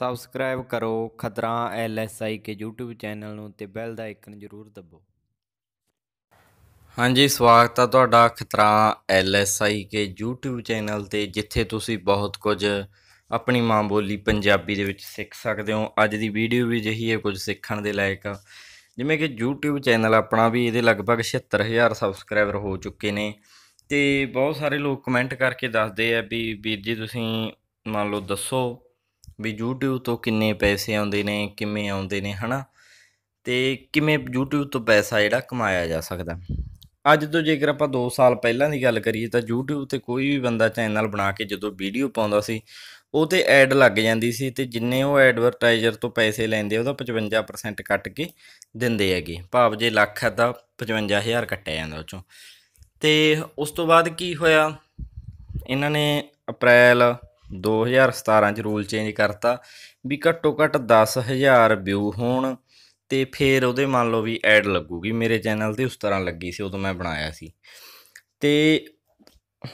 subscribe ਕਰੋ ਖਤਰਾ ਆਈ ਕੇ YouTube channel ਨੂੰ ਤੇ ਬੈਲ ਦਾ ਆਈਕਨ ਜ਼ਰੂਰ ਦਬੋ ਹਾਂਜੀ ਸਵਾਗਤ ਹੈ ਤੁਹਾਡਾ ਖਤਰਾ ਆਈ ਕੇ YouTube ਚੈਨਲ ਤੇ ਜਿੱਥੇ ਤੁਸੀਂ ਬਹੁਤ ਕੁਝ ਆਪਣੀ ਮਾਂ ਬੋਲੀ ਪੰਜਾਬੀ ਦੇ ਵਿੱਚ ਸਿੱਖ ਸਕਦੇ ਹੋ ਅੱਜ ਦੀ ਵੀਡੀਓ ਵੀ ਜਹੀ ਹੈ ਕੁਝ ਸਿੱਖਣ ਦੇ ਲਾਇਕ ਜਿਵੇਂ ਕਿ YouTube ਚੈਨਲ ਆਪਣਾ ਵੀ ਇਹਦੇ ਲਗਭਗ 76000 ਸਬਸਕ੍ਰਾਈਬਰ ਹੋ ਚੁੱਕੇ ਨੇ ਤੇ ਬਹੁਤ ਸਾਰੇ ਲੋਕ ਕਮੈਂਟ ਕਰਕੇ ਦੱਸਦੇ ਆ ਵੀ ਵੀਰ ਜੀ ਤੁਸੀਂ ਮੰਨ ਲਓ ਦੱਸੋ ਵੀ YouTube ਤੋਂ ਕਿੰਨੇ ਪੈਸੇ ਆਉਂਦੇ ਨੇ ਕਿਵੇਂ ਆਉਂਦੇ ਨੇ ਹਨਾ ਤੇ ਕਿਵੇਂ YouTube ਤੋਂ ਪੈਸਾ ਜਿਹੜਾ ਕਮਾਇਆ ਜਾ ਸਕਦਾ ਅੱਜ ਤੋਂ ਜੇਕਰ ਆਪਾਂ 2 ਸਾਲ ਪਹਿਲਾਂ ਦੀ ਗੱਲ ਕਰੀਏ ਤਾਂ YouTube ਤੇ ਕੋਈ ਵੀ ਬੰਦਾ ਚੈਨਲ ਬਣਾ ਕੇ ਜਦੋਂ ਵੀਡੀਓ ਪਾਉਂਦਾ ਸੀ ਉਹ ਤੇ ਐਡ ਲੱਗ ਜਾਂਦੀ ਸੀ ਤੇ ਜਿੰਨੇ ਉਹ ਐਡਵਰਟਾਈਜ਼ਰ ਤੋਂ ਪੈਸੇ ਲੈਂਦੇ ਉਹਦਾ 55% ਕੱਟ ਕੇ ਦਿੰਦੇ ਹੈਗੇ ਭਾਵ ਜੇ ਲੱਖ ਹੈ ਤਾਂ 55000 ਕੱਟਿਆ ਜਾਂਦਾ ਉਹ ਚੋਂ ਤੇ ਉਸ ਤੋਂ ਬਾਅਦ ਕੀ ਹੋਇਆ ਇਹਨਾਂ ਨੇ ਅਪ੍ਰੈਲ 2017 ਚ ਰੂਲ ਚੇਂਜ ਕਰਤਾ ਵੀ ਘੱਟੋ ਘੱਟ 10000 ਵਿਊ ਹੋਣ ਤੇ ਫਿਰ ਉਹਦੇ ਮੰਨ ਲਓ ਵੀ ਐਡ ਲੱਗੂਗੀ ਮੇਰੇ ਚੈਨਲ ਤੇ ਉਸ ਤਰ੍ਹਾਂ ਲੱਗੀ ਸੀ ਉਦੋਂ ਮੈਂ ਬਣਾਇਆ ਸੀ ਤੇ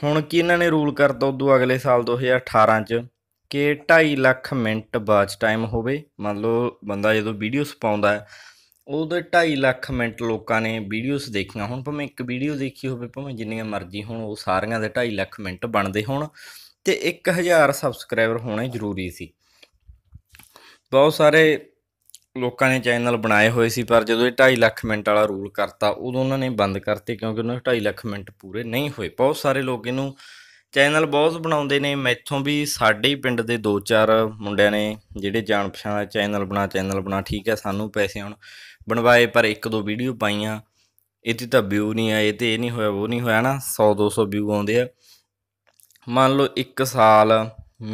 ਹੁਣ ਕੀ ਇਹਨਾਂ ਨੇ ਰੂਲ ਕਰਤਾ ਉਦੋਂ ਅਗਲੇ ਸਾਲ 2018 ਚ ਕਿ 2.5 ਲੱਖ ਮਿੰਟ ਵਾਚ ਟਾਈਮ ਹੋਵੇ ਮੰਨ ਲਓ ਬੰਦਾ ਜਦੋਂ ਵੀਡੀਓਸ ਪਾਉਂਦਾ ਹੈ ਉਹਦੇ 2.5 ਲੱਖ ਮਿੰਟ ਲੋਕਾਂ ਨੇ ਵੀਡੀਓਸ ਦੇਖੀਆਂ ਹੁਣ ਭਾਵੇਂ ਇੱਕ ਵੀਡੀਓ ਦੇਖੀ ਹੋਵੇ ਭਾਵੇਂ ਜਿੰਨੀਆਂ ਮਰਜ਼ੀ ਹੋਣ ਉਹ ਸਾਰੀਆਂ ਦੇ 2.5 ਲੱਖ ਮਿੰਟ ਬਣਦੇ ਹੋਣ ਤੇ 1000 ਸਬਸਕ੍ਰਾਈਬਰ ਹੋਣੇ ਜ਼ਰੂਰੀ ਸੀ ਬਹੁਤ ਸਾਰੇ ਲੋਕਾਂ ਨੇ ਚੈਨਲ ਬਣਾਏ ਹੋਏ ਸੀ ਪਰ ਜਦੋਂ ਇਹ 2.5 ਲੱਖ ਮਿੰਟ ਵਾਲਾ ਰੂਲ ਕਰਤਾ ਉਦੋਂ ਉਹਨਾਂ ਨੇ ਬੰਦ ਕਰਤੇ ਕਿਉਂਕਿ ਉਹਨਾਂ ਦੇ 2.5 ਲੱਖ ਮਿੰਟ ਪੂਰੇ ਨਹੀਂ ਹੋਏ ਬਹੁਤ ਸਾਰੇ ਲੋਕ ਇਹਨੂੰ ਚੈਨਲ ਬਹੁਤ ਬਣਾਉਂਦੇ ਨੇ ਮੈਥੋਂ ਵੀ ਸਾਡੇ ਹੀ ਪਿੰਡ ਦੇ 2-4 ਮੁੰਡਿਆਂ ਨੇ ਜਿਹੜੇ ਜਾਣ ਪਛਾਣ ਦਾ ਚੈਨਲ ਬਣਾ ਚੈਨਲ ਬਣਾ ਠੀਕ ਹੈ ਸਾਨੂੰ ਪੈਸੇ ਹੁਣ ਬਣਵਾਏ ਪਰ ਇੱਕ ਦੋ ਵੀਡੀਓ ਪਾਈਆਂ ਇਹਦੀ ਤਾਂ ਵਿਊ ਨਹੀਂ ਆਏ ਤੇ ਇਹ ਨਹੀਂ ਹੋਇਆ ਉਹ ਨਹੀਂ ਹੋਇਆ ਨਾ 100 200 ਵਿਊ ਆਉਂਦੇ ਆ ਮੰਨ ਲਓ 1 ਸਾਲ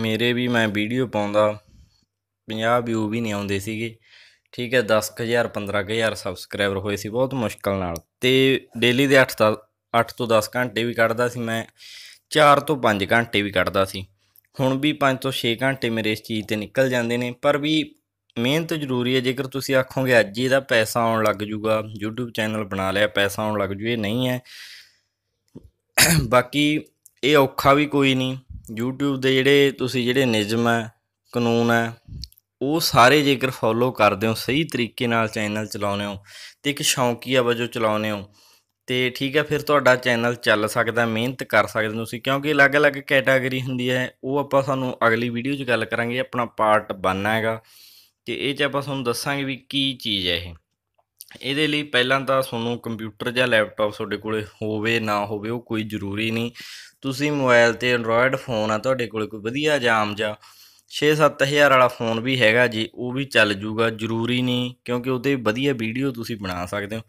ਮੇਰੇ ਵੀ ਮੈਂ ਵੀਡੀਓ ਪਾਉਂਦਾ 50 ਵਿਊ ਵੀ ਨਹੀਂ ਆਉਂਦੇ ਸੀਗੇ ਠੀਕ ਹੈ 10000 15000 ਸਬਸਕ੍ਰਾਈਬਰ ਹੋਏ ਸੀ ਬਹੁਤ ਮੁਸ਼ਕਲ ਨਾਲ ਤੇ ਡੇਲੀ ਦੇ 8 ਤੋਂ 8 ਤੋਂ 10 ਘੰਟੇ ਵੀ ਕੱਢਦਾ ਸੀ ਮੈਂ 4 ਤੋਂ 5 ਘੰਟੇ ਵੀ ਕੱਢਦਾ ਸੀ ਹੁਣ ਵੀ 5 ਤੋਂ 6 ਘੰਟੇ ਮੇਰੇ ਇਸ ਚੀਜ਼ ਤੇ ਨਿਕਲ ਜਾਂਦੇ ਨੇ ਪਰ ਵੀ ਮਿਹਨਤ ਜ਼ਰੂਰੀ ਹੈ ਜੇਕਰ ਤੁਸੀਂ ਆਖੋਗੇ ਅੱਜ ਇਹਦਾ ਪੈਸਾ ਆਉਣ ਲੱਗ ਜੂਗਾ YouTube ਚੈਨਲ ਬਣਾ ਲਿਆ ਪੈਸਾ ਆਉਣ ਲੱਗ ਜੂ ਇਹ ਨਹੀਂ ਹੈ ਬਾਕੀ ਇਹ ਔਖਾ ਵੀ ਕੋਈ ਨਹੀਂ YouTube ਦੇ ਜਿਹੜੇ ਤੁਸੀਂ ਜਿਹੜੇ ਨਿਯਮ ਹੈ ਕਾਨੂੰਨ ਹੈ ਉਹ ਸਾਰੇ ਜੇਕਰ ਫੋਲੋ ਕਰਦੇ ਹੋ ਸਹੀ ਤਰੀਕੇ ਨਾਲ ਚੈਨਲ ਚਲਾਉਨੇ ਹੋ ਤੇ ਇੱਕ ਸ਼ੌਂਕੀਆ ਵਜੋਂ ਚਲਾਉਨੇ ਹੋ ਤੇ ਠੀਕ ਹੈ ਫਿਰ ਤੁਹਾਡਾ ਚੈਨਲ ਚੱਲ ਸਕਦਾ ਮਿਹਨਤ ਕਰ ਸਕਦੇ ਹੋ ਤੁਸੀਂ ਕਿਉਂਕਿ ਅਲੱਗ-ਅਲੱਗ ਕੈਟਾਗਰੀ ਹੁੰਦੀ ਹੈ ਉਹ ਆਪਾਂ ਸਾਨੂੰ ਅਗਲੀ ਵੀਡੀਓ 'ਚ ਗੱਲ ਕਰਾਂਗੇ ਆਪਣਾ ਪਾਰਟ 1 ਹੈਗਾ ਤੇ ਇਹ 'ਚ ਆਪਾਂ ਤੁਹਾਨੂੰ ਦੱਸਾਂਗੇ ਵੀ ਕੀ ਚੀਜ਼ ਹੈ ਇਹ ਇਹਦੇ ਲਈ ਪਹਿਲਾਂ ਤਾਂ ਤੁਹਾਨੂੰ ਕੰਪਿਊਟਰ ਜਾਂ ਲੈਪਟਾਪ ਤੁਹਾਡੇ ਕੋਲੇ ਹੋਵੇ ਨਾ ਹੋਵੇ ਉਹ ਕੋਈ ਜ਼ਰੂਰੀ ਨਹੀਂ ਤੁਸੀਂ ਮੋਬਾਈਲ ਤੇ ਐਂਡਰੋਇਡ ਫੋਨ ਆ ਤੁਹਾਡੇ ਕੋਲੇ ਕੋਈ ਵਧੀਆ ਜਾਮ ਜਾਂ 6-7000 ਵਾਲਾ ਫੋਨ ਵੀ ਹੈਗਾ ਜੀ ਉਹ ਵੀ ਚੱਲ ਜੂਗਾ ਜ਼ਰੂਰੀ ਨਹੀਂ ਕਿਉਂਕਿ ਉਹਦੇ ਵਧੀਆ ਵੀਡੀਓ ਤੁਸੀਂ ਬਣਾ ਸਕਦੇ ਹੋ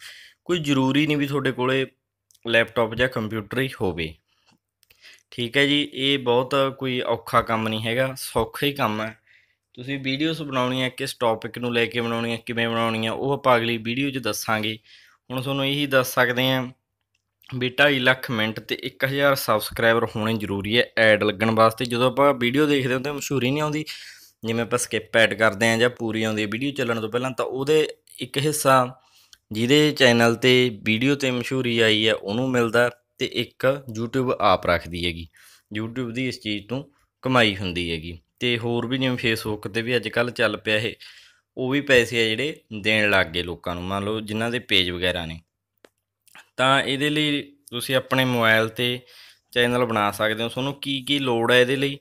ਕੋਈ ਜ਼ਰੂਰੀ ਨਹੀਂ ਵੀ ਤੁਹਾਡੇ ਕੋਲੇ ਲੈਪਟਾਪ ਜਾਂ ਕੰਪਿਊਟਰ ਹੀ ਹੋਵੇ ਠੀਕ ਹੈ ਜੀ ਇਹ ਬਹੁਤ ਕੋਈ ਔਖਾ ਕੰਮ ਨਹੀਂ ਹੈਗਾ ਸੌਖਾ ਹੀ ਕੰਮ ਹੈ ਤੁਸੀਂ ਵੀਡੀਓਜ਼ ਬਣਾਉਣੀਆਂ ਕਿਸ ਟੌਪਿਕ ਨੂੰ ਲੈ ਕੇ ਬਣਾਉਣੀਆਂ ਕਿਵੇਂ ਬਣਾਉਣੀਆਂ ਉਹ ਆਪਾਂ ਅਗਲੀ ਵੀਡੀਓ 'ਚ ਦੱਸਾਂਗੇ ਹੁਣ ਤੁਹਾਨੂੰ ਇਹੀ ਦੱਸ ਸਕਦੇ ਆਂ ਵੀ 2.5 ਲੱਖ ਮਿੰਟ ਤੇ 1000 ਸਬਸਕ੍ਰਾਈਬਰ ਹੋਣੇ ਜ਼ਰੂਰੀ ਹੈ ਐਡ ਲੱਗਣ ਵਾਸਤੇ ਜਦੋਂ ਆਪਾਂ ਵੀਡੀਓ ਦੇਖਦੇ ਹਾਂ ਤਾਂ ਮਸ਼ਹੂਰੀ ਨਹੀਂ ਆਉਂਦੀ ਜਿਵੇਂ ਆਪਾਂ ਸਕਿਪ ਐਡ ਕਰਦੇ ਆਂ ਜਾਂ ਪੂਰੀ ਆਉਂਦੀ ਵੀਡੀਓ ਚੱਲਣ ਤੋਂ ਪਹਿਲਾਂ ਤਾਂ ਉਹਦੇ ਇੱਕ ਹਿੱਸਾ ਜਿਹਦੇ ਚੈਨਲ ਤੇ ਵੀਡੀਓ ਤੇ ਮਸ਼ਹੂਰੀ ਆਈ ਹੈ ਉਹਨੂੰ ਮਿਲਦਾ ਤੇ ਇੱਕ YouTube ਆਪ ਰੱਖਦੀ ਹੈਗੀ YouTube ਦੀ ਇਸ ਚੀਜ਼ ਤੋਂ ਕਮਾਈ ਹੁੰਦੀ ਹੈਗੀ ਤੇ ਹੋਰ ਵੀ ਜਿਵੇਂ ਫੇਸਬੁੱਕ ਤੇ ਵੀ ਅੱਜ ਕੱਲ ਚੱਲ ਪਿਆ ਇਹ ਉਹ ਵੀ ਪੈਸੇ ਆ ਜਿਹੜੇ ਦੇਣ ਲੱਗ ਗਏ ਲੋਕਾਂ ਨੂੰ ਮੰਨ ਲਓ ਜਿਨ੍ਹਾਂ ਦੇ ਪੇਜ ਵਗੈਰਾ ਨੇ ਤਾਂ ਇਹਦੇ ਲਈ ਤੁਸੀਂ ਆਪਣੇ ਮੋਬਾਈਲ ਤੇ ਚੈਨਲ ਬਣਾ ਸਕਦੇ ਹੋ ਤੁਹਾਨੂੰ ਕੀ ਕੀ ਲੋੜ ਹੈ ਇਹਦੇ ਲਈ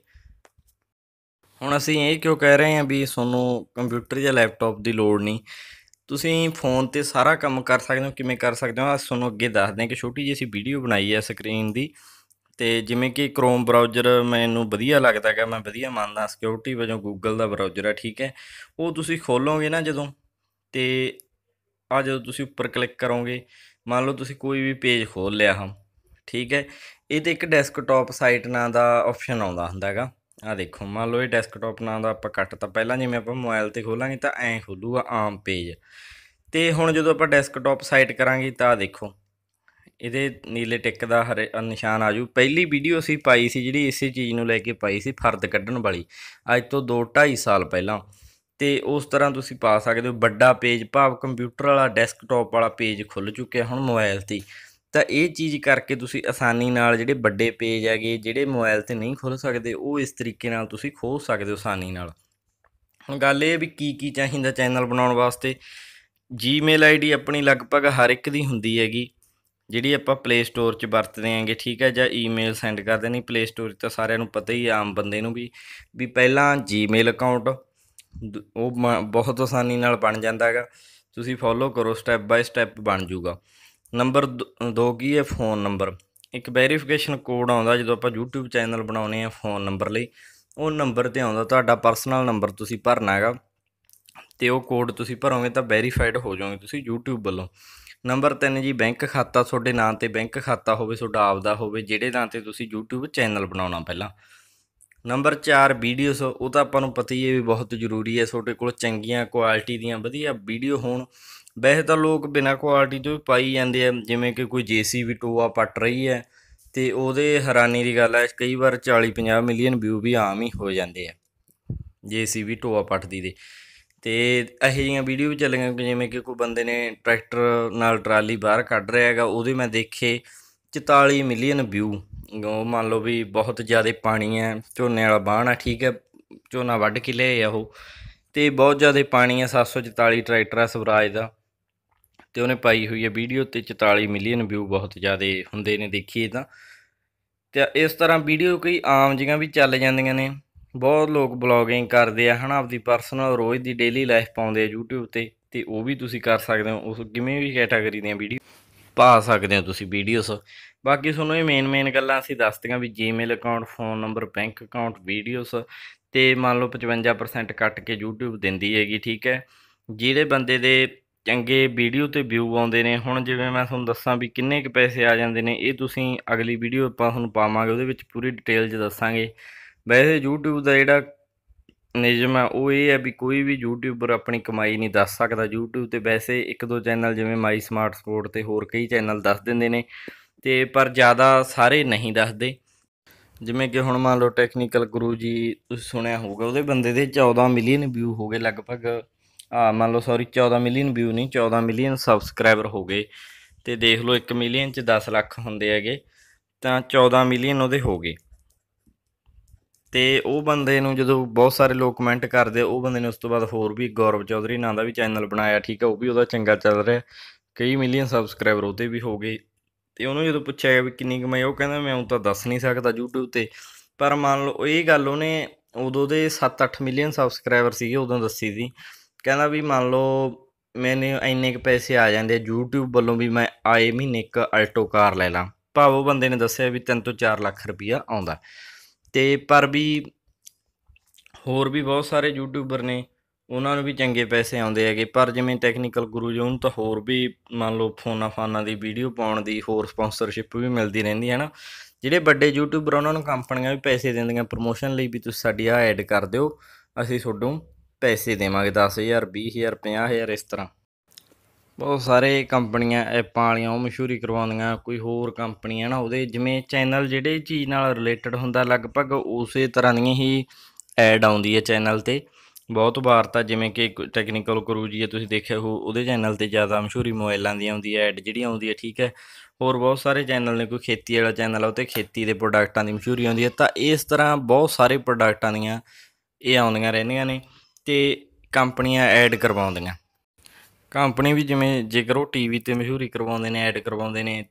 ਹੁਣ ਅਸੀਂ ਇਹ ਕਿਉਂ ਕਹਿ ਰਹੇ ਹਾਂ ਵੀ ਤੁਹਾਨੂੰ ਕੰਪਿਊਟਰ ਜਾਂ ਲੈਪਟਾਪ ਦੀ ਲੋੜ ਨਹੀਂ ਤੁਸੀਂ ਫੋਨ ਤੇ ਸਾਰਾ ਕੰਮ ਕਰ ਸਕਦੇ ਹੋ ਕਿਵੇਂ ਕਰ ਸਕਦੇ ਹੋ ਅਸੀਂ ਤੁਹਾਨੂੰ ਅੱਗੇ ਦੱਸਦੇ ਹਾਂ ਕਿ ਛੋਟੀ ਜਿਹੀ ਅਸੀਂ ਵੀਡੀਓ ਬਣਾਈ ਹੈ ਸਕਰੀਨ ਦੀ ਤੇ ਜਿਵੇਂ ਕਿ Chrome ਬ੍ਰਾਊਜ਼ਰ ਮੈਨੂੰ ਵਧੀਆ ਲੱਗਦਾ ਹੈਗਾ ਮੈਂ ਵਧੀਆ ਮੰਨਦਾ ਸਿਕਿਉਰਿਟੀ ਵਜੋਂ Google ਦਾ ਬ੍ਰਾਊਜ਼ਰ ਹੈ ਠੀਕ ਹੈ ਉਹ ਤੁਸੀਂ ਖੋਲੋਗੇ ਨਾ ਜਦੋਂ ਤੇ ਆ ਜਦੋਂ ਤੁਸੀਂ ਉੱਪਰ ਕਲਿੱਕ ਕਰੋਗੇ ਮੰਨ ਲਓ ਤੁਸੀਂ ਕੋਈ ਵੀ ਪੇਜ ਖੋਲ ਲਿਆ ਹਾਂ ਠੀਕ ਹੈ ਇਹ ਤੇ ਇੱਕ ਡੈਸਕਟਾਪ ਸਾਈਟ ਨਾਂ ਦਾ ਆਪਸ਼ਨ ਆਉਂਦਾ ਹੁੰਦਾ ਹੈਗਾ ਆ ਦੇਖੋ ਮੰਨ ਲਓ ਇਹ ਡੈਸਕਟਾਪ ਨਾਂ ਦਾ ਆਪਾਂ ਤਾਂ ਪਹਿਲਾਂ ਜਿਵੇਂ ਆਪਾਂ ਮੋਬਾਈਲ ਤੇ ਖੋਲਾਂਗੇ ਤਾਂ ਐਂ ਖੋਲੂਗਾ ਆਮ ਪੇਜ ਤੇ ਹੁਣ ਜਦੋਂ ਆਪਾਂ ਡੈਸਕਟਾਪ ਸਾਈਟ ਕਰਾਂਗੇ ਤਾਂ ਦੇਖੋ ਇਹਦੇ ਨੀਲੇ ਟਿੱਕ ਦਾ ਹਰੇ ਨਿਸ਼ਾਨ ਆ ਜੂ ਪਹਿਲੀ ਵੀਡੀਓ ਅਸੀਂ ਪਾਈ ਸੀ ਜਿਹੜੀ ਇਸੇ ਚੀਜ਼ ਨੂੰ ਲੈ ਕੇ ਪਾਈ ਸੀ ਫਰਦ ਕੱਢਣ ਵਾਲੀ ਅੱਜ ਤੋਂ 2 2.5 ਸਾਲ ਪਹਿਲਾਂ ਤੇ ਉਸ ਤਰ੍ਹਾਂ ਤੁਸੀਂ ਪਾ ਸਕਦੇ ਹੋ ਵੱਡਾ ਪੇਜ ਭਾਵ ਕੰਪਿਊਟਰ ਵਾਲਾ ਡੈਸਕਟਾਪ ਵਾਲਾ ਪੇਜ ਖੁੱਲ ਚੁੱਕਿਆ ਹੁਣ ਮੋਬਾਈਲ ਤੇ ਤਾਂ ਇਹ ਚੀਜ਼ ਕਰਕੇ ਤੁਸੀਂ ਆਸਾਨੀ ਨਾਲ ਜਿਹੜੇ ਵੱਡੇ ਪੇਜ ਹੈਗੇ ਜਿਹੜੇ ਮੋਬਾਈਲ ਤੇ ਨਹੀਂ ਖੁੱਲ ਸਕਦੇ ਉਹ ਇਸ ਤਰੀਕੇ ਨਾਲ ਤੁਸੀਂ ਖੋਲ ਸਕਦੇ ਹੋ ਆਸਾਨੀ ਨਾਲ ਹੁਣ ਗੱਲ ਇਹ ਵੀ ਕੀ ਕੀ ਚਾਹੀਦਾ ਚੈਨਲ ਬਣਾਉਣ ਵਾਸਤੇ ਜੀਮੇਲ ਆਈਡੀ ਆਪਣੀ ਲਗਭਗ ਹਰ ਇੱਕ ਦੀ ਹੁੰਦੀ ਹੈਗੀ ਜਿਹੜੀ ਆਪਾਂ ਪਲੇ ਸਟੋਰ 'ਚ ਵਰਤਦੇ ਆਂਗੇ ਠੀਕ ਹੈ ਜਾਂ ਈਮੇਲ ਸੈਂਡ ਕਰਦੇ ਨਹੀਂ ਪਲੇ ਸਟੋਰ ਤਾਂ ਸਾਰਿਆਂ ਨੂੰ ਪਤਾ ਹੀ ਆਮ ਬੰਦੇ ਨੂੰ ਵੀ ਵੀ ਪਹਿਲਾਂ ਜੀਮੇਲ ਅਕਾਊਂਟ ਉਹ ਬਹੁਤ ਆਸਾਨੀ ਨਾਲ ਬਣ ਜਾਂਦਾ ਹੈਗਾ ਤੁਸੀਂ ਫੋਲੋ ਕਰੋ ਸਟੈਪ ਬਾਈ ਸਟੈਪ ਬਣ ਜਾਊਗਾ ਨੰਬਰ 2 ਕੀ ਹੈ ਫੋਨ ਨੰਬਰ ਇੱਕ ਵੈਰੀਫਿਕੇਸ਼ਨ ਕੋਡ ਆਉਂਦਾ ਜਦੋਂ ਆਪਾਂ YouTube ਚੈਨਲ ਬਣਾਉਨੇ ਆ ਫੋਨ ਨੰਬਰ ਲਈ ਉਹ ਨੰਬਰ ਤੇ ਆਉਂਦਾ ਤੁਹਾਡਾ ਪਰਸਨਲ ਨੰਬਰ ਤੁਸੀਂ ਭਰਨਾ ਹੈਗਾ ਤੇ ਉਹ ਕੋਡ ਤੁਸੀਂ ਭਰੋਗੇ ਤਾਂ ਵੈਰੀਫਾਈਡ ਹੋ ਜਾਓਗੇ ਤੁਸੀਂ YouTube ਵੱਲੋਂ ਨੰਬਰ 3 ਜੀ ਬੈਂਕ ਖਾਤਾ ਤੁਹਾਡੇ ਨਾਂ ਤੇ ਬੈਂਕ ਖਾਤਾ ਹੋਵੇ ਤੁਹਾਡਾ ਆਪਦਾ ਹੋਵੇ ਜਿਹੜੇ ਨਾਂ ਤੇ ਤੁਸੀਂ YouTube ਚੈਨਲ ਬਣਾਉਣਾ ਪਹਿਲਾਂ ਨੰਬਰ 4 ਵੀਡੀਓਸ ਉਹ ਤਾਂ ਆਪਾਂ ਨੂੰ ਪਤਾ ਹੀ ਹੈ ਵੀ ਬਹੁਤ ਜ਼ਰੂਰੀ ਹੈ ਤੁਹਾਡੇ ਕੋਲ ਚੰਗੀਆਂ ਕੁਆਲਿਟੀ ਦੀਆਂ ਵਧੀਆ ਵੀਡੀਓ ਹੋਣ ਵੈਸੇ ਤਾਂ ਲੋਕ ਬਿਨਾਂ ਕੁਆਲਿਟੀ ਤੋਂ ਪਾਈ ਜਾਂਦੇ ਆ ਜਿਵੇਂ ਕਿ ਕੋਈ ਜੀਸੀਬੀ ਟੋਆ ਪੱਟ ਰਹੀ ਹੈ ਤੇ ਉਹਦੇ ਹੈਰਾਨੀ ਦੀ ਗੱਲ ਹੈ ਕਈ ਵਾਰ 40 50 ਮਿਲੀਅਨ ਵਿਊ ਵੀ ਆਮ ਹੀ ਹੋ ਜਾਂਦੇ ਆ JCB ਟੋਆ ਪੱਟਦੀ ਦੇ ਤੇ ਇਹੋ ਜਿਹੀਆਂ ਵੀਡੀਓ ਵੀ ਚੱਲੀਆਂ ਜਿਵੇਂ ਕਿ ਕੋਈ ਬੰਦੇ ਨੇ ਟਰੈਕਟਰ ਨਾਲ ਟਰਾਲੀ ਬਾਹਰ ਕੱਢ ਰਿਹਾ ਹੈਗਾ ਉਹਦੇ ਮੈਂ ਦੇਖੇ 44 ਮਿਲੀਅਨ ਵਿਊ ਉਹ ਮੰਨ ਲਓ ਵੀ ਬਹੁਤ ਜ਼ਿਆਦਾ ਪਾਣੀ ਹੈ ਝੋਨੇ ਵਾਲਾ ਬਾਣ ਆ ਠੀਕ ਹੈ ਝੋਨਾ ਵੱਢ ਕੇ ਲਿਆਏ ਆ ਉਹ ਤੇ ਬਹੁਤ ਜ਼ਿਆਦਾ ਪਾਣੀ ਹੈ 744 ਟਰੈਕਟਰ ਆ ਸਵਰਾਜ ਦਾ ਤੇ ਉਹਨੇ ਪਾਈ ਹੋਈ ਹੈ ਵੀਡੀਓ ਤੇ 44 ਮਿਲੀਅਨ ਵਿਊ ਬਹੁਤ ਜ਼ਿਆਦਾ ਹੁੰਦੇ ਨੇ ਦੇਖੀਏ ਤਾਂ ਤੇ ਇਸ ਤਰ੍ਹਾਂ ਵੀਡੀਓ ਕਈ ਆਮ ਜੀਆਂ ਵੀ ਚੱਲ ਜਾਂਦੀਆਂ ਨੇ ਬਹੁਤ ਲੋਕ ਬਲੌਗਿੰਗ ਕਰਦੇ ਆ ਹਨਾ ਆਪਦੀ ਪਰਸਨਲ ਰੋਜ਼ ਦੀ ਡੇਲੀ ਲਾਈਫ ਪਾਉਂਦੇ ਆ YouTube ਤੇ ਤੇ ਉਹ ਵੀ ਤੁਸੀਂ ਕਰ ਸਕਦੇ ਹੋ ਉਸ ਕਿਵੇਂ ਵੀ ਕੈਟਾਗਰੀ ਦੀਆਂ ਵੀਡੀਓ ਪਾ ਸਕਦੇ ਹੋ ਤੁਸੀਂ ਵੀਡੀਓਸ ਬਾਕੀ ਤੁਹਾਨੂੰ ਇਹ ਮੇਨ ਮੇਨ ਗੱਲਾਂ ਅਸੀਂ ਦੱਸਤੀਆਂ ਵੀ Gmail account phone number bank account videos ਤੇ ਮੰਨ ਲਓ 55% ਕੱਟ ਕੇ YouTube ਦਿੰਦੀ ਹੈਗੀ ਠੀਕ ਹੈ ਜਿਹੜੇ ਬੰਦੇ ਦੇ ਚੰਗੇ ਵੀਡੀਓ ਤੇ ਵਿਊ ਆਉਂਦੇ ਨੇ ਹੁਣ ਜਿਵੇਂ ਮੈਂ ਤੁਹਾਨੂੰ ਦੱਸਾਂ ਵੀ ਕਿੰਨੇ ਕੁ ਪੈਸੇ ਆ ਜਾਂਦੇ ਨੇ ਇਹ ਤੁਸੀਂ ਅਗਲੀ ਵੀਡੀਓ ਆਪਾਂ ਤੁਹਾਨੂੰ ਪਾਵਾਂਗੇ ਉਹਦੇ ਵਿੱਚ ਪੂਰੀ ਡਿਟੇਲ 'ਚ ਦੱਸਾਂਗੇ ਵੈਸੇ YouTube ਦਾ ਜਿਹੜਾ ਨਿਯਮ ਆ ਉਹ ਇਹ ਹੈ ਵੀ ਕੋਈ ਵੀ YouTuber ਆਪਣੀ ਕਮਾਈ ਨਹੀਂ ਦੱਸ ਸਕਦਾ YouTube ਤੇ ਵੈਸੇ ਇੱਕ ਦੋ ਚੈਨਲ ਜਿਵੇਂ ਮਾਈ ਸਮਾਰਟ ਸਪੋਰਟ ਤੇ ਹੋਰ ਕਈ ਚੈਨਲ ਦੱਸ ਦਿੰਦੇ ਨੇ ਤੇ ਪਰ ਜ਼ਿਆਦਾ ਸਾਰੇ ਨਹੀਂ ਦੱਸਦੇ ਜਿਵੇਂ ਕਿ ਹੁਣ ਮੰਨ ਲਓ ਟੈਕਨੀਕਲ ਗੁਰੂ ਜੀ ਤੁਸੀਂ ਸੁਣਿਆ ਹੋਊਗਾ ਉਹਦੇ ਬੰਦੇ ਦੇ 14 ਮਿਲੀਅਨ ਵਿਊ ਹੋ ਗਏ ਲਗਭਗ ਆ ਮੰਨ ਲਓ ਸੌਰੀ 14 ਮਿਲੀਅਨ ਵਿਊ ਨਹੀਂ 14 ਮਿਲੀਅਨ ਸਬਸਕ੍ਰਾਈਬਰ ਹੋ ਗਏ ਤੇ ਦੇਖ ਲਓ 1 ਮਿਲੀਅਨ ਚ 10 ਲੱਖ ਹੁੰਦੇ ਹੈਗੇ ਤਾਂ 14 ਮਿਲੀਅਨ ਉਹਦੇ ਹੋ ਗਏ ਤੇ ਉਹ ਬੰਦੇ ਨੂੰ ਜਦੋਂ ਬਹੁਤ ਸਾਰੇ ਲੋਕ ਕਮੈਂਟ ਕਰਦੇ ਉਹ ਬੰਦੇ ਨੇ ਉਸ ਤੋਂ ਬਾਅਦ ਹੋਰ ਵੀ ਗੌਰਵ ਚੌਧਰੀ ਨਾਂ ਦਾ ਵੀ ਚੈਨਲ ਬਣਾਇਆ ਠੀਕ ਹੈ ਉਹ ਵੀ ਉਹਦਾ ਚੰਗਾ ਚੱਲ ਰਿਹਾ ਕਈ ਮਿਲੀਅਨ ਸਬਸਕ੍ਰਾਈਬਰ ਉਹਦੇ ਵੀ ਹੋ ਗਏ ਤੇ ਉਹਨੂੰ ਜਦੋਂ ਪੁੱਛਿਆ ਵੀ ਕਿੰਨੀ ਕਮਾਈ ਉਹ ਕਹਿੰਦਾ ਮੈਂ ਉਹ ਤਾਂ ਦੱਸ ਨਹੀਂ ਸਕਦਾ YouTube ਤੇ ਪਰ ਮੰਨ ਲਓ ਇਹ ਗੱਲ ਉਹਨੇ ਉਦੋਂ ਦੇ 7-8 ਮਿਲੀਅਨ ਸਬਸਕ੍ਰਾਈਬਰ ਸੀਗੇ ਉਦੋਂ ਦੱਸੀ ਸੀ ਕਹਿੰਦਾ ਵੀ ਮੰਨ ਲਓ ਮੈਨੇ ਇੰਨੇ ਕ ਪੈਸੇ ਆ ਜਾਂਦੇ YouTube ਵੱਲੋਂ ਵੀ ਮੈਂ ਆਏ ਮਹੀਨੇ ਇੱਕ ਅਲਟੋ ਕਾਰ ਲੈ ਲਾਂ ਭਾਵੇਂ ਉਹ ਬੰਦੇ ਨੇ ਦੱਸਿਆ ਵੀ 3 ਤੋਂ 4 ਲੱਖ ਰੁਪਈਆ ਆਉਂਦਾ ਤੇ ਪਰ ਵੀ ਹੋਰ ਵੀ ਬਹੁਤ ਸਾਰੇ ਯੂਟਿਊਬਰ ਨੇ ਉਹਨਾਂ ਨੂੰ ਵੀ ਚੰਗੇ ਪੈਸੇ ਆਉਂਦੇ ਹੈਗੇ ਪਰ ਜਿਵੇਂ ਟੈਕਨੀਕਲ ਗੁਰੂ ਜੀ ਉਹਨਾਂ ਤਾਂ ਹੋਰ ਵੀ ਮੰਨ ਲਓ ਫੋਨਾਂ ਫਾਨਾਂ ਦੀ ਵੀਡੀਓ ਪਾਉਣ ਦੀ ਹੋਰ ਸਪਾਂਸਰਸ਼ਿਪ ਵੀ ਮਿਲਦੀ ਰਹਿੰਦੀ ਹੈ ਨਾ ਜਿਹੜੇ ਵੱਡੇ ਯੂਟਿਊਬਰ ਉਹਨਾਂ ਨੂੰ ਕੰਪਨੀਆਂ ਵੀ ਪੈਸੇ ਦਿੰਦੀਆਂ ਪ੍ਰੋਮੋਸ਼ਨ ਲਈ ਵੀ ਤੁਸੀਂ ਸਾਡੀ ਆ ਐਡ ਕਰ ਦਿਓ ਅਸੀਂ ਤੁਹਾਨੂੰ ਪੈਸੇ ਦੇਵਾਂਗੇ 10000 20000 50000 ਇਸ ਤਰ੍ਹਾਂ ਬਹੁਤ ਸਾਰੇ ਕੰਪਨੀਆਂ ਐਪਾਂ ਵਾਲੀਆਂ ਉਹ ਮਸ਼ਹੂਰੀ ਕਰਵਾਉਂਦੀਆਂ ਕੋਈ ਹੋਰ ਕੰਪਨੀਆਂ ਨਾ ਉਹਦੇ ਜਿਵੇਂ ਚੈਨਲ ਜਿਹੜੇ ਚੀਜ਼ ਨਾਲ ਰਿਲੇਟਡ ਹੁੰਦਾ ਲਗਭਗ ਉਸੇ ਤਰ੍ਹਾਂ ਦੀਆਂ ਹੀ ਐਡ ਆਉਂਦੀ ਹੈ ਚੈਨਲ ਤੇ ਬਹੁਤ ਵਾਰ ਤਾਂ ਜਿਵੇਂ ਕਿ ਟੈਕਨੀਕਲ ਕਰੂ ਜੀ ਤੁਸੀਂ ਦੇਖਿਆ ਹੋ ਉਹਦੇ ਚੈਨਲ ਤੇ ਜ਼ਿਆਦਾ ਮਸ਼ਹੂਰੀ ਮੋਬਾਈਲਾਂ ਦੀ ਆਉਂਦੀ ਹੈ ਐਡ ਜਿਹੜੀ ਆਉਂਦੀ ਹੈ ਠੀਕ ਹੈ ਹੋਰ ਬਹੁਤ ਸਾਰੇ ਚੈਨਲ ਨੇ ਕੋਈ ਖੇਤੀ ਵਾਲਾ ਚੈਨਲ ਆ ਤੇ ਖੇਤੀ ਦੇ ਪ੍ਰੋਡਕਟਾਂ ਦੀ ਮਸ਼ਹੂਰੀ ਆਉਂਦੀ ਹੈ ਤਾਂ ਇਸ ਤਰ੍ਹਾਂ ਬਹੁਤ ਸਾਰੇ ਪ੍ਰੋਡਕਟਾਂ ਦੀਆਂ ਇਹ ਆਉਂਦੀਆਂ ਰਹਿੰਦੀਆਂ ਨੇ ਤੇ ਕੰਪਨੀਆਂ ਐਡ ਕਰਵਾਉਂਦੀਆਂ ਕੰਪਨੀ ਵੀ ਜਿਵੇਂ ਜੇਕਰ ਉਹ ਟੀਵੀ ਤੇ ਮਸ਼ਹੂਰੀ ਕਰਵਾਉਂਦੇ ਨੇ ਐਡ ਕਰਵਾਉਂਦੇ ਨੇ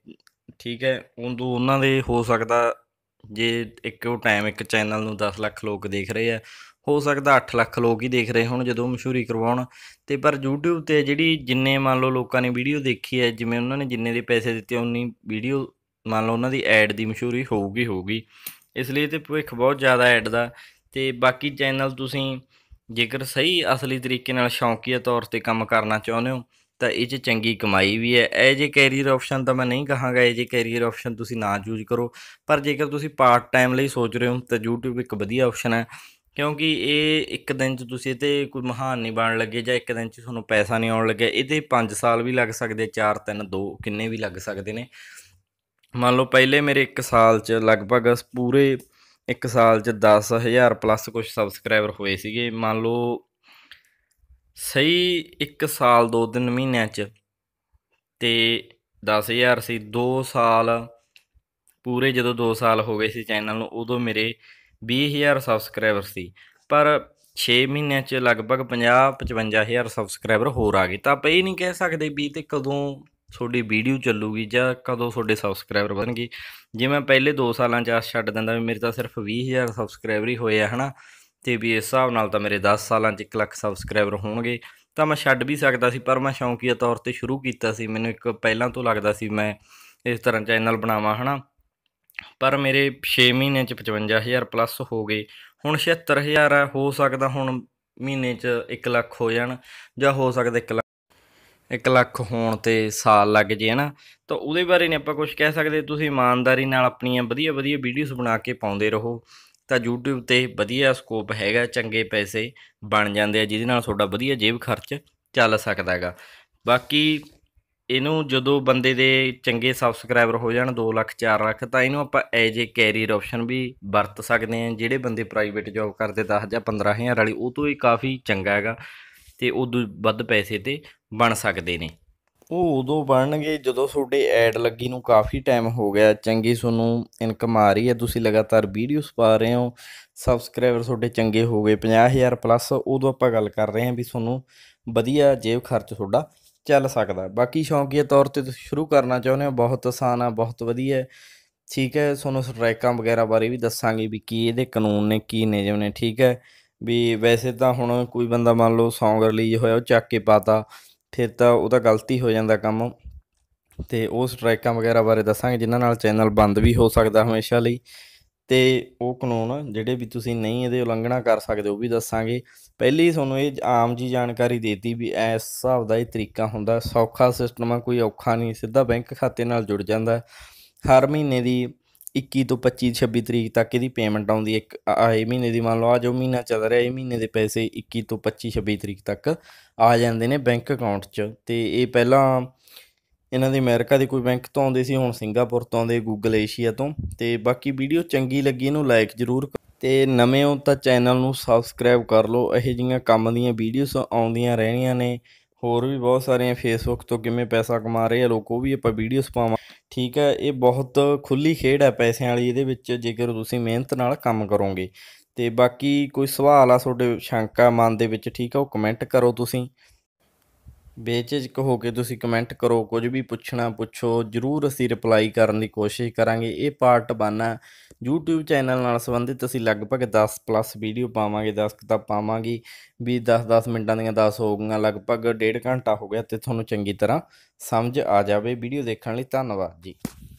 ਠੀਕ ਹੈ ਉਹਨੂੰ ਉਹਨਾਂ ਦੇ ਹੋ ਸਕਦਾ ਜੇ ਇੱਕ ਉਹ ਟਾਈਮ ਇੱਕ ਚੈਨਲ ਨੂੰ 10 ਲੱਖ ਲੋਕ ਦੇਖ ਰਹੇ ਆ ਹੋ ਸਕਦਾ 8 ਲੱਖ ਲੋਕ ਹੀ ਦੇਖ ਰਹੇ ਹੋਣ ਜਦੋਂ ਮਸ਼ਹੂਰੀ ਕਰਵਾਉਣ ਤੇ ਪਰ YouTube ਤੇ ਜਿਹੜੀ ਜਿੰਨੇ ਮੰਨ ਲਓ ਲੋਕਾਂ ਨੇ ਵੀਡੀਓ ਦੇਖੀ ਹੈ ਜਿਵੇਂ ਉਹਨਾਂ ਨੇ ਜਿੰਨੇ ਦੇ ਪੈਸੇ ਦਿੱਤੇ ਉਨੀ ਵੀਡੀਓ ਮੰਨ ਲਓ ਉਹਨਾਂ ਦੀ ਐਡ ਦੀ ਮਸ਼ਹੂਰੀ ਹੋਊਗੀ ਹੋਊਗੀ ਇਸ ਲਈ ਤੇ ਭਵਿੱਖ ਬਹੁਤ ਜ਼ਿਆਦਾ ਐਡ ਦਾ ਤੇ ਬਾਕੀ ਚੈਨਲ ਤੁਸੀਂ ਜੇਕਰ ਸਹੀ ਅਸਲੀ ਤਰੀਕੇ ਨਾਲ ਸ਼ੌਂਕੀਆ ਤੌਰ ਤੇ ਕੰਮ ਕਰਨਾ ਚਾਹੁੰਦੇ ਹੋ ਤਾਂ ਇਹ 'ਚ ਚੰਗੀ ਕਮਾਈ ਵੀ ਹੈ ਇਹ ਜੇ ਕੈਰੀਅਰ ਆਪਸ਼ਨ ਤਾਂ ਮੈਂ ਨਹੀਂ ਕਹਾਂਗਾ ਇਹ ਜੇ ਕੈਰੀਅਰ ਆਪਸ਼ਨ ਤੁਸੀਂ ਨਾ ਚੂਜ਼ ਕਰੋ ਪਰ ਜੇਕਰ ਤੁਸੀਂ ਪਾਰਟ ਟਾਈਮ ਲਈ ਸੋਚ ਰਹੇ ਹੋ ਤਾਂ YouTube ਇੱਕ ਵਧੀਆ ਆਪਸ਼ਨ ਹੈ ਕਿਉਂਕਿ ਇਹ ਇੱਕ ਦਿਨ 'ਚ ਤੁਸੀਂ ਤੇ ਕੋਈ ਮਹਾਨ ਨਹੀਂ ਬਣ ਲੱਗੇ ਜਾਂ ਇੱਕ ਦਿਨ 'ਚ ਤੁਹਾਨੂੰ ਪੈਸਾ ਨਹੀਂ ਆਉਣ ਲੱਗੇ ਇਹਦੇ 5 ਸਾਲ ਵੀ ਲੱਗ ਸਕਦੇ 4 3 2 ਕਿੰਨੇ ਵੀ ਲੱਗ ਸਕਦੇ ਨੇ ਮੰਨ ਲਓ ਪਹਿਲੇ ਮੇਰੇ 1 ਸਾਲ 'ਚ ਲਗਭਗ ਪੂਰੇ ਇੱਕ ਸਾਲ 'ਚ 10000 ਪਲੱਸ ਕੁਝ ਸਬਸਕ੍ਰਾਈਬਰ ਹੋਏ ਸੀਗੇ ਮੰਨ ਲਓ ਸਹੀ ਇੱਕ ਸਾਲ 2 ਦਿਨ ਮਹੀਨਿਆਂ 'ਚ ਤੇ 10000 ਸੀ 2 ਸਾਲ ਪੂਰੇ ਜਦੋਂ 2 ਸਾਲ ਹੋ ਗਏ ਸੀ ਚੈਨਲ ਨੂੰ ਉਦੋਂ ਮੇਰੇ 20000 ਸਬਸਕ੍ਰਾਈਬਰ ਸੀ ਪਰ 6 ਮਹੀਨਿਆਂ 'ਚ ਲਗਭਗ 50 55000 ਸਬਸਕ੍ਰਾਈਬਰ ਹੋਰ ਆ ਗਏ ਤਾਂ ਆਪਾਂ ਇਹ ਨਹੀਂ ਕਹਿ ਸਕਦੇ ਵੀ ਤੇ ਕਦੋਂ ਤੁਹਾਡੀ ਵੀਡੀਓ ਚੱਲੂਗੀ ਜਾਂ ਕਦੋਂ ਤੁਹਾਡੇ ਸਬਸਕ੍ਰਾਈਬਰ ਵਧਣਗੇ ਜੇ ਮੈਂ ਪਹਿਲੇ 2 ਸਾਲਾਂ 'ਚ ਆ ਛੱਡ ਦਿੰਦਾ ਵੀ ਮੇਰੇ ਤਾਂ ਸਿਰਫ 20000 ਸਬਸਕ੍ਰਾਈਬਰ ਹੀ ਹੋਏ ਆ ਹਨਾ ਤੇ ਵੀ ਇਸ ਹਿਸਾਬ ਨਾਲ ਤਾਂ ਮੇਰੇ 10 ਸਾਲਾਂ 'ਚ 1 ਲੱਖ ਸਬਸਕ੍ਰਾਈਬਰ ਹੋਣਗੇ ਤਾਂ ਮੈਂ ਛੱਡ ਵੀ ਸਕਦਾ ਸੀ ਪਰ ਮੈਂ ਸ਼ੌਂਕੀਆ ਤੌਰ ਤੇ ਸ਼ੁਰੂ ਕੀਤਾ ਸੀ ਮੈਨੂੰ ਇੱਕ ਪਹਿਲਾਂ ਤੋਂ ਲੱਗਦਾ ਸੀ ਮੈਂ ਇਸ ਤਰ੍ਹਾਂ ਚੈਨਲ ਬਣਾਵਾਂ ਹਨਾ ਪਰ ਮੇਰੇ 6 ਮਹੀਨੇ ਚ 55000 ਪਲੱਸ ਹੋ ਗਏ ਹੁਣ 76000 ਹੋ ਸਕਦਾ ਹੁਣ ਮਹੀਨੇ ਚ 1 ਲੱਖ ਹੋ ਜਾਣ ਜਾਂ ਹੋ ਸਕਦਾ 1 1 ਲੱਖ ਹੋਣ ਤੇ ਸਾਲ ਲੱਗ ਜੇ ਹਨਾ ਤਾਂ ਉਹਦੇ ਬਾਰੇ ਨਹੀਂ ਆਪਾਂ ਕੁਝ ਕਹਿ ਸਕਦੇ ਤੁਸੀਂ ਇਮਾਨਦਾਰੀ ਨਾਲ ਆਪਣੀਆਂ ਵਧੀਆ ਵਧੀਆ ਵੀਡੀਓਜ਼ ਬਣਾ ਕੇ ਪਾਉਂਦੇ ਰਹੋ ਤਾਂ YouTube ਤੇ ਵਧੀਆ ਸਕੋਪ ਹੈਗਾ ਚੰਗੇ ਪੈਸੇ ਬਣ ਜਾਂਦੇ ਆ ਜਿਹਦੇ ਨਾਲ ਤੁਹਾਡਾ ਵਧੀਆ ਜੇਬ ਖਰਚ ਚੱਲ ਸਕਦਾ ਹੈਗਾ ਬਾਕੀ ਇਹਨੂੰ ਜਦੋਂ ਬੰਦੇ ਦੇ ਚੰਗੇ ਸਬਸਕ੍ਰਾਈਬਰ ਹੋ ਜਾਣ 2 ਲੱਖ 4 ਲੱਖ ਤਾਂ ਇਹਨੂੰ ਆਪਾਂ ਐਜ ਏ ਕੈਰੀਅਰ ਆਪਸ਼ਨ ਵੀ ਵਰਤ ਸਕਦੇ ਆ ਜਿਹੜੇ ਬੰਦੇ ਪ੍ਰਾਈਵੇਟ ਜੌਬ ਕਰਦੇ 10 ਜਾਂ 15000 ਵਾਲੀ ਉਹ ਤੋਂ ਹੀ ਕਾਫੀ ਚੰਗਾ ਹੈਗਾ ਤੇ ਉਦੋਂ ਵੱਧ ਪੈਸੇ ਤੇ ਬਣ ਸਕਦੇ ਨੇ ਉਹ ਉਦੋਂ ਬਣਨਗੇ ਜਦੋਂ ਤੁਹਾਡੇ ਐਡ ਲੱਗੀ ਨੂੰ ਕਾਫੀ ਟਾਈਮ ਹੋ ਗਿਆ ਚੰਗੀ ਤੁਹਾਨੂੰ ਇਨਕਮ ਆ ਰਹੀ ਹੈ ਤੁਸੀਂ ਲਗਾਤਾਰ ਵੀਡੀਓਸ ਪਾ ਰਹੇ ਹੋ ਸਬਸਕ੍ਰਾਈਬਰ ਤੁਹਾਡੇ ਚੰਗੇ ਹੋ ਗਏ 50000 ਪਲੱਸ ਉਦੋਂ ਆਪਾਂ ਗੱਲ ਕਰ ਰਹੇ ਹਾਂ ਵੀ ਤੁਹਾਨੂੰ ਵਧੀਆ ਜੇਬ ਖਰਚ ਤੁਹਾਡਾ ਚੱਲ ਸਕਦਾ ਬਾਕੀ ਸ਼ੌਂਕੀਆ ਤੌਰ ਤੇ ਤੁਸੀਂ ਸ਼ੁਰੂ ਕਰਨਾ ਚਾਹੁੰਦੇ ਹੋ ਬਹੁਤ ਆਸਾਨ ਆ ਬਹੁਤ ਵਧੀਆ ਠੀਕ ਹੈ ਤੁਹਾਨੂੰ ਸਟ੍ਰਾਈਕਾਂ ਵਗੈਰਾ ਬਾਰੇ ਵੀ ਦੱਸਾਂਗੇ ਵੀ ਕੀ ਇਹਦੇ ਕਾਨੂੰਨ ਨੇ ਕੀ ਨਿਯਮ ਨੇ ਠੀਕ ਹੈ ਵੀ ਵੈਸੇ ਤਾਂ ਹੁਣ ਕੋਈ ਬੰਦਾ ਮੰਨ ਲਓ ਸੌਂਗ ਰਿਲੀਜ਼ ਹੋਇਆ ਉਹ ਚੱਕ ਕੇ ਪਾਤਾ ਫਿਰ ਤਾਂ ਉਹਦਾ ਗਲਤੀ ਹੋ ਜਾਂਦਾ ਕੰਮ ਤੇ ਉਹ ਸਟ੍ਰਾਈਕਾਂ ਵਗੈਰਾ ਬਾਰੇ ਦੱਸਾਂਗੇ ਜਿਨ੍ਹਾਂ ਨਾਲ ਚੈਨਲ ਬੰਦ ਵੀ ਹੋ ਸਕਦਾ ਹਮੇਸ਼ਾ ਲਈ ਤੇ ਉਹ ਕਾਨੂੰਨ ਜਿਹੜੇ ਵੀ ਤੁਸੀਂ ਨਹੀਂ ਇਹਦੇ ਉਲੰਘਣਾ ਕਰ ਸਕਦੇ ਉਹ ਵੀ ਦੱਸਾਂਗੇ ਪਹਿਲੀ ਤੁਹਾਨੂੰ ਇਹ ਆਮ ਜੀ ਜਾਣਕਾਰੀ ਦੇਤੀ ਵੀ ਇਸ ਹਿਸਾਬ ਦਾ ਇਹ ਤਰੀਕਾ ਹੁੰਦਾ ਸੌਖਾ ਸਿਸਟਮ ਆ ਕੋਈ ਔਖਾ ਨਹੀਂ ਸਿੱਧਾ ਬੈਂਕ ਖਾਤੇ ਨਾਲ ਜੁੜ ਜਾਂਦਾ ਹਰ ਮਹੀਨੇ ਦੀ 21 ਤੋਂ 25 26 ਤਰੀਕ ਤੱਕ ਇਹਦੀ ਪੇਮੈਂਟ ਆਉਂਦੀ ਹੈ ਆਏ ਮਹੀਨੇ ਦੀ ਮੰਨ ਲਓ ਆ ਜੋ ਮਹੀਨਾ ਚੱਲ ਰਿਹਾ ਇਹ ਮਹੀਨੇ ਦੇ ਪੈਸੇ 21 ਤੋਂ 25 26 ਤਰੀਕ ਤੱਕ ਆ ਜਾਂਦੇ ਨੇ ਬੈਂਕ ਅਕਾਊਂਟ 'ਚ ਤੇ ਇਹ ਪਹਿਲਾਂ ਇਹਨਾਂ ਦੇ ਅਮਰੀਕਾ ਦੇ ਕੋਈ ਬੈਂਕ ਤੋਂ ਆਉਂਦੇ ਸੀ ਹੁਣ ਸਿੰਗਾਪੁਰ ਤੋਂ ਆਉਂਦੇ ਗੂਗਲ ਏਸ਼ੀਆ ਤੋਂ ਤੇ ਬਾਕੀ ਵੀਡੀਓ ਚੰਗੀ ਲੱਗੀ ਇਹਨੂੰ ਲਾਈਕ ਜ਼ਰੂਰ ਤੇ ਨਵੇਂ ਹੋ ਤਾਂ ਚੈਨਲ ਨੂੰ ਸਬਸਕ੍ਰਾਈਬ ਕਰ ਲਓ ਇਹੋ ਜਿਹੀਆਂ ਕੰਮ ਦੀਆਂ ਵੀਡੀਓਜ਼ ਆਉਂਦੀਆਂ ਰਹਿਣੀਆਂ ਨੇ ਹੋਰ ਵੀ ਬਹੁਤ ਸਾਰੀਆਂ ਫੇਸਬੁੱਕ ਤੋਂ ਕਿਵੇਂ ਪੈਸਾ ਕਮਾ ਰਹੇ ਆ ਲੋਕ ਉਹ ਵੀ ਆਪਾਂ ਵੀਡੀਓਸ ਪਾਵਾਂ ਠੀਕ ਹੈ ਇਹ ਬਹੁਤ ਖੁੱਲੀ ਖੇਡ ਹੈ ਪੈਸਿਆਂ ਵਾਲੀ ਇਹਦੇ ਵਿੱਚ ਜੇਕਰ ਤੁਸੀਂ ਮਿਹਨਤ ਨਾਲ ਕੰਮ ਕਰੋਗੇ ਤੇ ਬਾਕੀ ਕੋਈ ਸਵਾਲ ਆ ਤੁਹਾਡੇ ਸ਼ੰਕਾ ਮਨ ਦੇ ਵਿੱਚ ਠੀਕ ਹੈ ਉਹ ਕਮੈਂਟ ਕਰੋ ਤੁਸੀਂ ਬੇਝਿਜਕ ਹੋ ਕੇ ਤੁਸੀਂ ਕਮੈਂਟ ਕਰੋ ਕੁਝ ਵੀ ਪੁੱਛਣਾ ਪੁੱਛੋ ਜਰੂਰ ਅਸੀਂ ਰਿਪਲਾਈ ਕਰਨ ਦੀ ਕੋਸ਼ਿਸ਼ ਕਰਾਂਗੇ ਇਹ ਪਾਰਟ 1 ਹੈ YouTube ਚੈਨਲ ਨਾਲ ਸੰਬੰਧਿਤ ਅਸੀਂ ਲਗਭਗ 10 ਪਲੱਸ ਵੀਡੀਓ ਪਾਵਾਂਗੇ 10 ਕਿਤਾਬ ਪਾਵਾਂਗੇ ਵੀ 10-10 ਮਿੰਟਾਂ ਦੀਆਂ 10 ਹੋ ਗਈਆਂ ਲਗਭਗ 1.5 ਘੰਟਾ ਹੋ ਗਿਆ ਤੇ ਤੁਹਾਨੂੰ ਚੰਗੀ ਤਰ੍ਹਾਂ ਸਮਝ ਆ ਜਾਵੇ ਵੀਡੀਓ ਦੇਖਣ ਲਈ ਧੰਨਵਾਦ ਜੀ